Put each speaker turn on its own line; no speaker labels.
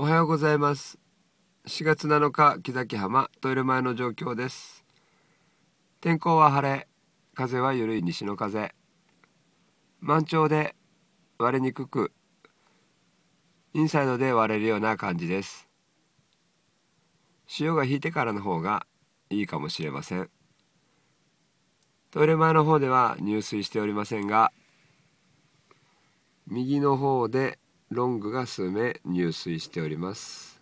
おはようございます4月7日木崎浜トイレ前の状況です天候は晴れ風は緩い西の風満潮で割れにくくインサイドで割れるような感じです潮が引いてからの方がいいかもしれませんトイレ前の方では入水しておりませんが右の方でロングが数名入水しております。